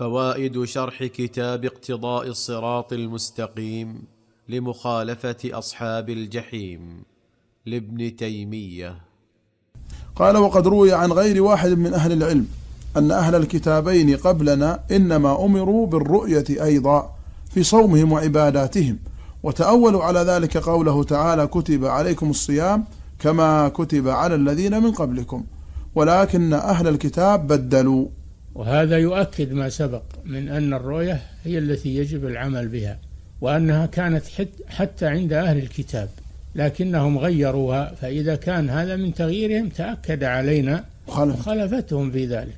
فوائد شرح كتاب اقتضاء الصراط المستقيم لمخالفه اصحاب الجحيم لابن تيميه قال وقد روي عن غير واحد من اهل العلم ان اهل الكتابين قبلنا انما امروا بالرؤيه ايضا في صومهم وعباداتهم وتاولوا على ذلك قوله تعالى كتب عليكم الصيام كما كتب على الذين من قبلكم ولكن اهل الكتاب بدلوا وهذا يؤكد ما سبق من أن الرؤية هي التي يجب العمل بها وأنها كانت حتى عند أهل الكتاب لكنهم غيروها فإذا كان هذا من تغييرهم تأكد علينا مخالفتهم في ذلك